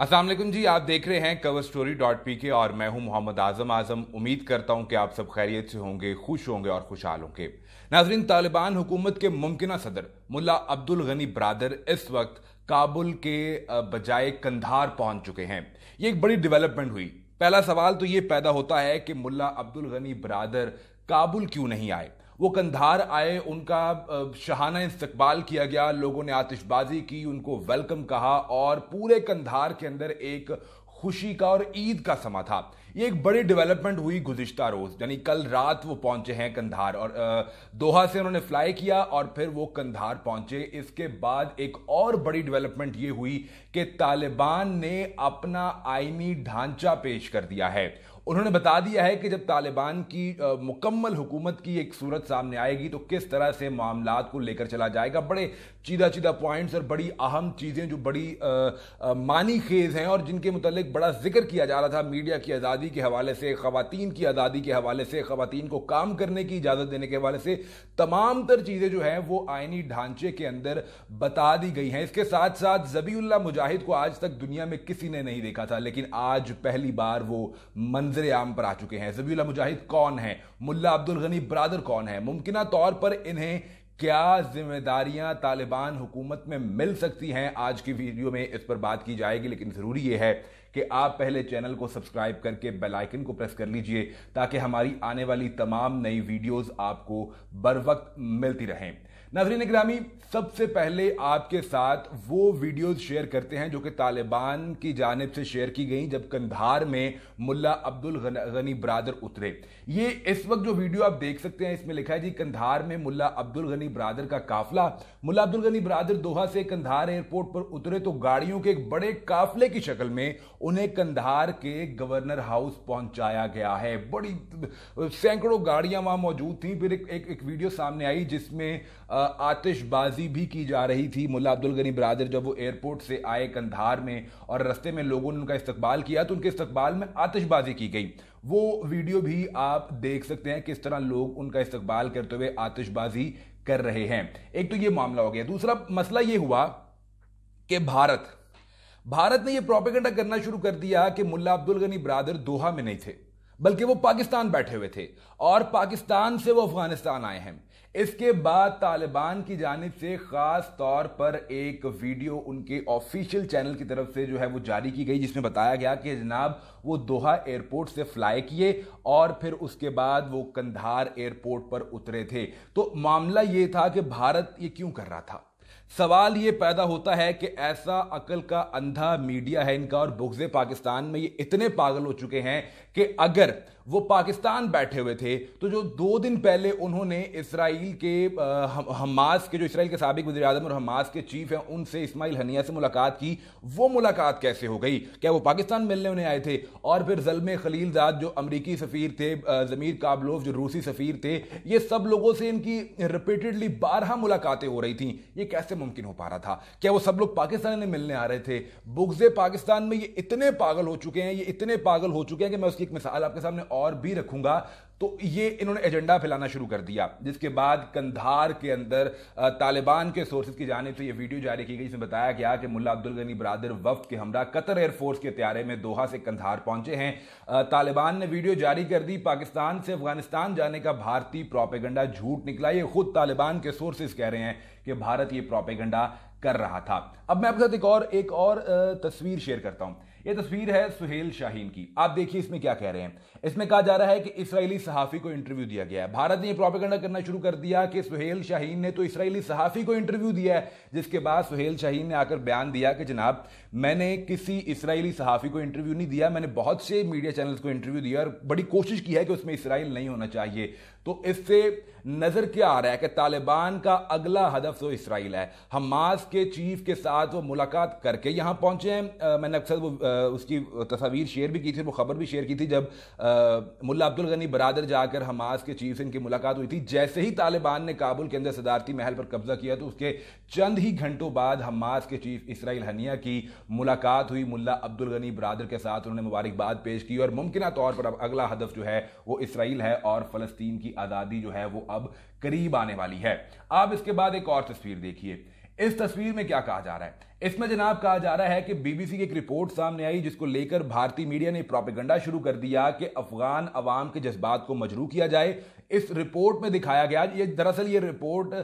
असल जी आप देख रहे हैं कवर स्टोरी डॉट पी के और मैं हूं मोहम्मद आजम आजम उम्मीद करता हूं कि आप सब खैरियत से होंगे खुश होंगे और खुशहाल होंगे नाजरीन तालिबान हुकूमत के मुमकिन सदर मुला अब्दुल गनी ब्रादर इस वक्त काबुल के बजाय कंधार पहुंच चुके हैं ये एक बड़ी डेवलपमेंट हुई पहला सवाल तो ये पैदा होता है कि मुला अब्दुल गनी ब्रादर काबुल क्यों नहीं आए वो कंधार आए उनका शहाना इस्तकबाल किया गया लोगों ने आतिशबाजी की उनको वेलकम कहा और पूरे कंधार के अंदर एक खुशी का और ईद का समा था ये एक बड़ी डेवलपमेंट हुई गुजश्ता रोज़ यानी कल रात वो पहुंचे हैं कंधार और दोहा से उन्होंने फ्लाई किया और फिर वो कंधार पहुंचे इसके बाद एक और बड़ी डेवलपमेंट ये हुई कि तालिबान ने अपना आईनी ढांचा पेश कर दिया है उन्होंने बता दिया है कि जब तालिबान की मुकम्मल हुकूमत की एक सूरत सामने आएगी तो किस तरह से मामला को लेकर चला जाएगा बड़े चीदा चीदा पॉइंट्स और बड़ी अहम चीज़ें जो बड़ी आ, आ, मानी खेज हैं और जिनके मतलब बड़ा जिक्र किया जा रहा था मीडिया की आज़ादी के हवाले से खातन की आज़ादी के हवाले से खातन को काम करने की इजाज़त देने के हवाले से तमाम तर चीज़ें जो हैं वो आइनी ढांचे के अंदर बता दी गई हैं इसके साथ साथ जबीउल्ला मुजाहिद को आज तक दुनिया में किसी ने नहीं देखा था लेकिन आज पहली बार वो मंजर आम पर आ चुके हैं जबीउल्ला मुजाहिद कौन है मुल्ला अब्दुल गनी ब्रादर कौन है मुमकिन तौर पर इन्हें क्या जिम्मेदारियां तालिबान हुकूमत में मिल सकती हैं आज की वीडियो में इस पर बात की जाएगी लेकिन ज़रूरी यह है कि आप पहले चैनल को सब्सक्राइब करके बेल आइकन को प्रेस कर लीजिए ताकि हमारी आने वाली तमाम नई वीडियोस आपको बर वक्त मिलती रहें नाजरीन ग्रामी सबसे पहले आपके साथ वो वीडियोस शेयर करते हैं जो कि तालिबान की जानब से शेयर की गई जब कंधार में मुल्ला अब्दुल गनी ब्रादर उतरे ये इस वक्त जो वीडियो आप देख सकते हैं इसमें लिखा है जी कंधार में मुल्ला अब्दुल गनी ब्रादर का काफिला मुल्ला अब्दुल गनी ब्रादर दोहा से कंधार एयरपोर्ट पर उतरे तो गाड़ियों के एक बड़े काफिले की शक्ल में उन्हें कंधार के गवर्नर हाउस पहुंचाया गया है बड़ी सैकड़ों गाड़ियां वहां मौजूद थी फिर एक, एक, एक वीडियो सामने आई जिसमें आतिशबाजी भी की जा रही थी मुला अब्दुल गनी ब्रादर जब वो एयरपोर्ट से आए कंधार में और रस्ते में लोगों ने उनका इस्तकबाल किया तो उनके इस्तकबाल में आतिशबाजी की गई वो वीडियो भी आप देख सकते हैं किस तरह लोग उनका इस्तकबाल करते हुए आतिशबाजी कर रहे हैं एक तो ये मामला हो गया दूसरा मसला ये हुआ कि भारत भारत ने यह प्रोपेगेंडा करना शुरू कर दिया कि मुल्ला अब्दुल गनी ब्रादर दोहा में नहीं थे बल्कि वो पाकिस्तान बैठे हुए थे और पाकिस्तान से वो अफगानिस्तान आए हैं इसके बाद तालिबान की जानब से खास तौर पर एक वीडियो उनके ऑफिशियल चैनल की तरफ से जो है वो जारी की गई जिसमें बताया गया कि जनाब वो दोहा एयरपोर्ट से फ्लाई किए और फिर उसके बाद वो कंधार एयरपोर्ट पर उतरे थे तो मामला ये था कि भारत ये क्यों कर रहा था सवाल ये पैदा होता है कि ऐसा अकल का अंधा मीडिया है इनका और बुग्जे पाकिस्तान में ये इतने पागल हो चुके हैं कि अगर वो पाकिस्तान बैठे हुए थे तो जो दो दिन पहले उन्होंने इसराइल के हमास के जो इसराइल के सबक वजी अजम और हमास के चीफ हैं उनसे इस्माइल हनिया से मुलाकात की वो मुलाकात कैसे हो गई क्या वो पाकिस्तान मिलने उन्हें आए थे और फिर जलम खलीलजाद जो अमरीकी सफ़ीर थे ज़मीर काबलोव जो रूसी सफ़ीर थे ये सब लोगों से इनकी रिपीटेडली बारह मुलाकातें हो रही थी ये कैसे मुमकिन हो पा रहा था क्या वो सब लोग पाकिस्तान में मिलने आ रहे थे बुग्ज़ पाकिस्तान में ये इतने पागल हो चुके हैं ये इतने पागल हो चुके हैं कि मैं उसकी की एक मिसाल आपके सामने और भी रखूंगा तो ये इन्होंने एजेंडा फैलाना शुरू कर दिया जिसके बाद कंधार के अंदर तालिबान के सोर्सेज की जाने से ये वीडियो जारी की गई जिसमें बताया गया कि मुल्ला अब्दुल गनी बरदर वफ्त के हमरा कतर एयरफोर्स के त्यारे में दोहा से कंधार पहुंचे हैं तालिबान ने वीडियो जारी कर दी पाकिस्तान से अफगानिस्तान जाने का भारतीय प्रोपेगंडा झूठ निकला ये खुद तालिबान के सोर्सेज कह रहे हैं कि भारत ये प्रोपेगंडा कर रहा था अब मैं आपके साथ एक और एक और तस्वीर शेयर करता हूं ये तस्वीर है सुहेल शाहीन की आप देखिए इसमें क्या कह रहे हैं इसमें कहा जा रहा है कि इसराइली सहाफ़ी को इंटरव्यू दिया गया है भारत ने यह प्रोपेगेंडा करना शुरू कर दिया कि सुहेल शाहीन ने तो इसराइली सहाफ़ी को इंटरव्यू दिया है जिसके बाद सुहेल शाहीन ने आकर बयान दिया कि जनाब मैंने किसी इसराइली सहाफ़ी को इंटरव्यू नहीं दिया मैंने बहुत से मीडिया चैनल्स को इंटरव्यू दिया और बड़ी कोशिश की है कि उसमें इसराइल नहीं होना चाहिए तो इससे नजर क्या आ रहा है कि तालिबान का अगला हदफ तो इसराइल है हमास के चीफ के साथ वो मुलाकात करके यहां पहुंचे हैं मैंने अक्सर वो उसकी तस्वीर शेयर भी की थी वो खबर भी शेयर की थी जब मुला मुल्ला अब्दुल गनी बरदर जाकर हमास के चीफ से इनकी मुलाकात हुई थी जैसे ही तालिबान ने काबुल के अंदर सदारती महल पर कब्जा किया तो उसके चंद ही घंटों बाद हमास के चीफ इसराइल हनिया की मुलाकात हुई मुल्ला अब्दुल गनी बरदर के साथ उन्होंने मुबारकबाद पेश की और मुमकिन तौर पर अब अगला हदफ जो है वो इसराइल है और फलस्तीन की आज़ादी जो है वो अब करीब आने वाली है आप इसके बाद एक और तस्वीर देखिए इस तस्वीर में क्या कहा जा रहा है इसमें जनाब कहा जा रहा है कि बीबीसी की एक रिपोर्ट सामने आई जिसको लेकर भारतीय मीडिया ने प्रोपेगंडा शुरू कर दिया कि अफगान अवाम के जज्बात को मजरू किया जाए इस रिपोर्ट में दिखाया गया ये दरअसल ये रिपोर्ट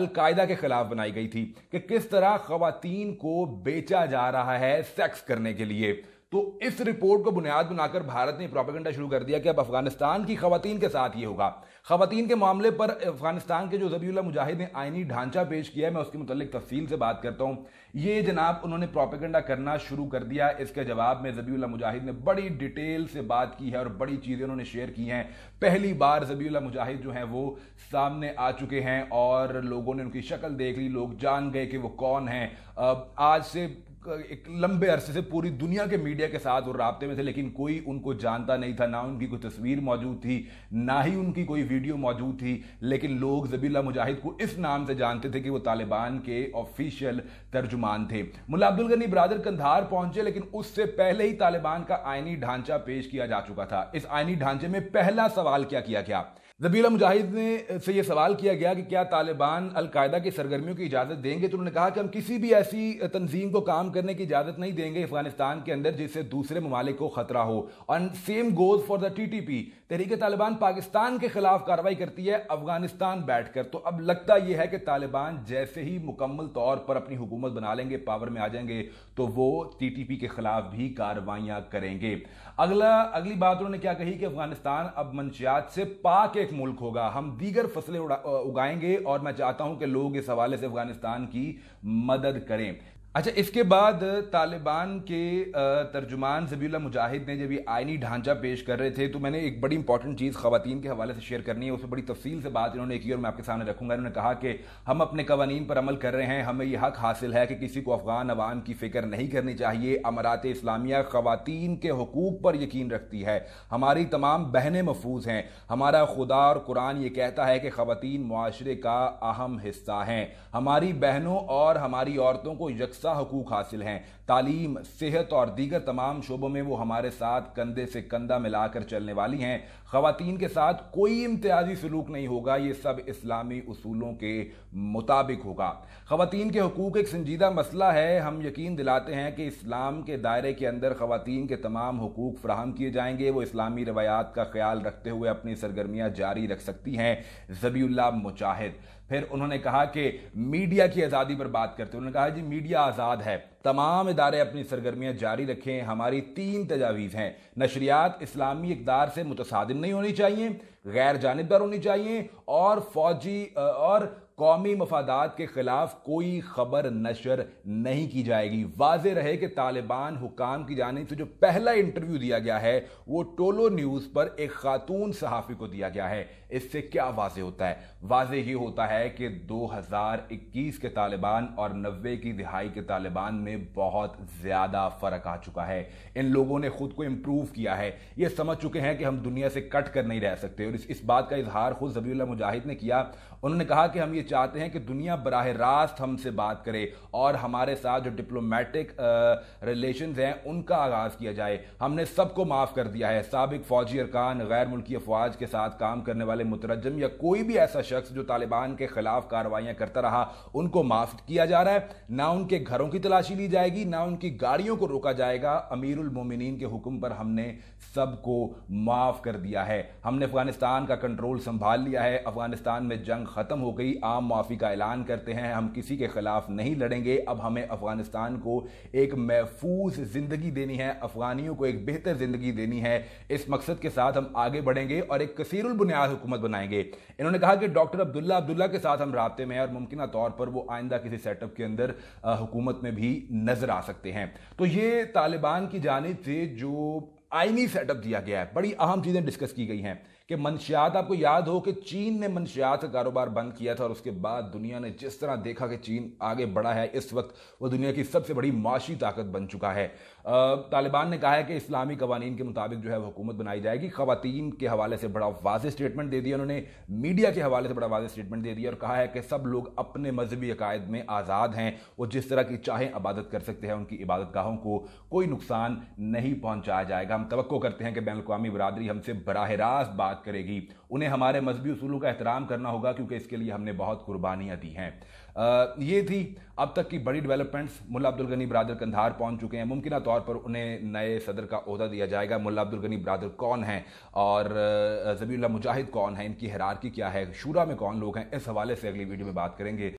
अलकायदा के खिलाफ बनाई गई थी कि किस तरह खातन को बेचा जा रहा है सेक्स करने के लिए तो इस रिपोर्ट को बुनियाद बनाकर भारत ने प्रोपेगंडा शुरू कर दिया कि अब अफगानिस्तान की खातन के साथ ये होगा खातन के मामले पर अफगानिस्तान के जो जबील मुजाहिद ने आइनी ढांचा पेश किया है मैं उसके मुतलिक तफसील से बात करता हूँ ये जनाब उन्होंने प्रोपेगेंडा करना शुरू कर दिया इसके जवाब में जबील मुजाहिद ने बड़ी डिटेल से बात की है और बड़ी चीज़ें उन्होंने शेयर की हैं पहली बार जबील मुजाहिद जो हैं वो सामने आ चुके हैं और लोगों ने उनकी शक्ल देख ली लोग जान गए कि वो कौन हैं आज से एक लंबे अरसे से पूरी दुनिया के मीडिया के साथ और रबते में थे लेकिन कोई उनको जानता नहीं था ना उनकी कोई तस्वीर मौजूद थी ना ही उनकी कोई वीडियो मौजूद थी लेकिन लोग जबीला मुजाहिद को इस नाम से जानते थे कि वो तालिबान के ऑफिशियल तर्जुमान थे मुला अब्दुल गनी ब्रादर कंधार पहुंचे लेकिन उससे पहले ही तालिबान का आइनी ढांचा पेश किया जा चुका था इस आइनी ढांचे में पहला सवाल क्या किया गया जबीला मुजाहिद ने से यह सवाल किया गया कि क्या तालिबान अलकायदा की सरगर्मियों की इजाज़त देंगे तो उन्होंने कहा कि हम किसी भी ऐसी तंजीम को काम करने की इजाज़त नहीं देंगे अफगानिस्तान के अंदर जिससे दूसरे ममालिक को खतरा हो and same goes for the T T P Tehreek Taliban Pakistan के खिलाफ कार्रवाई करती है अफगानिस्तान बैठकर तो अब लगता यह है कि तालिबान जैसे ही मुकम्मल तौर पर अपनी हुकूमत बना लेंगे पावर में आ जाएंगे तो वो टीटीपी के खिलाफ भी कार्रवाइयां करेंगे अगला अगली बात उन्होंने क्या कही कि अफगानिस्तान अब मंशियात से पाक एक मुल्क होगा हम दीगर फसलें उगाएंगे और मैं चाहता हूं कि लोग इस हवाले से अफगानिस्तान की मदद करें अच्छा इसके बाद तालिबान के तर्जुमान जबीला मुजाहिद ने जब ये आइनी ढांचा पेश कर रहे थे तो मैंने एक बड़ी इंपॉर्टेंट चीज़ खातन के हवाले से शेयर करनी है उसमें बड़ी तफसील से बात इन्होंने की और मैं आपके सामने रखूंगा इन्होंने कहा कि हम अपने कवानीन पर अमल कर रहे हैं हमें यह हक हासिल है कि किसी को अफगान अवाम की फ़िक्र नहीं करनी चाहिए अमरात इस्लामिया ख़वान के हकूक़ पर यकीन रखती है हमारी तमाम बहनें महफूज़ हैं हमारा खुदा और कुरान ये कहता है कि ख़वान माशरे का अहम हिस्सा हैं हमारी बहनों और हमारी औरतों को यकस सा हकूक हासिल हैं तालीम सेहत और दीगर तमाम शोबों में वो हमारे साथ कंधे से कंधा मिलाकर चलने वाली हैं खातन के साथ कोई इम्तियाजी सलूक नहीं होगा ये सब इस्लामी असूलों के मुताबिक होगा खातन के हकूक एक संजीदा मसला है हम यकीन दिलाते हैं कि इस्लाम के दायरे के अंदर खातन के तमाम हकूक फ्राहम किए जाएंगे वो इस्लामी रवायात का ख्याल रखते हुए अपनी सरगर्मियाँ जारी रख सकती हैं जबील्ला मुचाहिद फिर उन्होंने कहा कि मीडिया की आज़ादी पर बात करते उन्होंने कहा जी मीडिया आज़ाद है तमाम इदारे अपनी सरगर्मियाँ जारी रखें हमारी तीन तजावीज़ हैं नशरियात इस्लामी इकदार से मुतसादिम नहीं होनी चाहिए गैर जानबदार होनी चाहिए और फौजी और कौमी मफादात के खिलाफ कोई खबर नशर नहीं की जाएगी वाज रहे कि तालिबान हुकाम की जानब से जो पहला इंटरव्यू दिया गया है वो टोलो न्यूज़ पर एक खातून सहाफ़ी को दिया गया है इससे क्या वाज होता है वाज ये होता है कि 2021 के तालिबान और नब्बे की दिहाई के तालिबान में बहुत ज़्यादा फ़र्क आ चुका है इन लोगों ने खुद को इम्प्रूव किया है ये समझ चुके हैं कि हम दुनिया से कट कर नहीं रह सकते और इस, इस बात का इजहार खुद जबी मुजाहिद ने किया उन्होंने कहा कि हम ये चाहते हैं कि दुनिया बराह रास्त हमसे बात करे और हमारे साथ जो डिप्लोमेटिक रिलेशन हैं उनका आगाज़ किया जाए हमने सबको माफ़ कर दिया है सबक फ़ौजी अरकान गैर मुल्की अफवाज के साथ काम करने वाले मुतरजम या कोई भी ऐसा शख्स जो तालिबान के ख़िलाफ़ कार्रवाइयां करता रहा उनको माफ़ किया जा रहा है ना उनके घरों की तलाशी ली जाएगी ना उनकी गाड़ियों को रोका जाएगा अमीरमिन के हुक्म पर हमने सबको माफ़ कर दिया है हमने अफगानिस्तान का कंट्रोल संभाल लिया है अफगानिस्तान में जंग ख़त्म हो गई तमाम माफी का ऐलान करते हैं हम किसी के खिलाफ नहीं लड़ेंगे अब हमें अफगानिस्तान को एक महफूज जिंदगी देनी है अफगानियों को एक बेहतर जिंदगी देनी है इस मकसद के साथ हम आगे बढ़ेंगे और एक कसीरुल बुनियाद हुकूमत बनाएंगे इन्होंने कहा कि डॉक्टर अब्दुल्ला अब्दुल्ला के साथ हम रबते में हैं और मुमकिन तौर पर वो आइंदा किसी सेटअप के अंदर हुकूमत में भी नजर आ सकते हैं तो ये तालिबान की जानब से जो आईनी सेटअप दिया गया है बड़ी अहम चीज़ें डिस्कस की गई हैं कि मंशियात आपको याद हो कि चीन ने मंशियात का कारोबार बंद किया था और उसके बाद दुनिया ने जिस तरह देखा कि चीन आगे बढ़ा है इस वक्त वो दुनिया की सबसे बड़ी माशी ताकत बन चुका है तालिबान ने कहा है कि इस्लामी कवानीन के मुताबिक जो है हुकूमत बनाई जाएगी खवतान के हवाले से बड़ा वाज स्टेटमेंट दे दिया उन्होंने मीडिया के हवाले से बड़ा वाज स्टेटमेंट दे दिया और कहा है कि सब लोग अपने मजहबी अकायद में आज़ाद हैं और जिस तरह की चाहें इबादत कर सकते हैं उनकी इबादत गाहों को कोई नुकसान नहीं पहुँचाया जाएगा हम तो करते हैं कि बैन अवी बरदरी हमसे बरह रास्त बात करेगी उन्हें हमारे मजहबी असूलों का एहतराम करना होगा क्योंकि इसके लिए हमने बहुत कुर्बानियाँ दी हैं ये थी अब तक की बड़ी डेवलपमेंट्स मुला अब्दुल गनी ब्रादर कंधार पहुंच चुके हैं मुमकिन तौर पर उन्हें नए सदर का अहदा दिया जाएगा मुला अब्दुल गनी ब्रादर कौन है और जबील मुजाहिद कौन है इनकी हरारकी क्या है शूरा में कौन लोग हैं इस हवाले से अगली वीडियो में बात करेंगे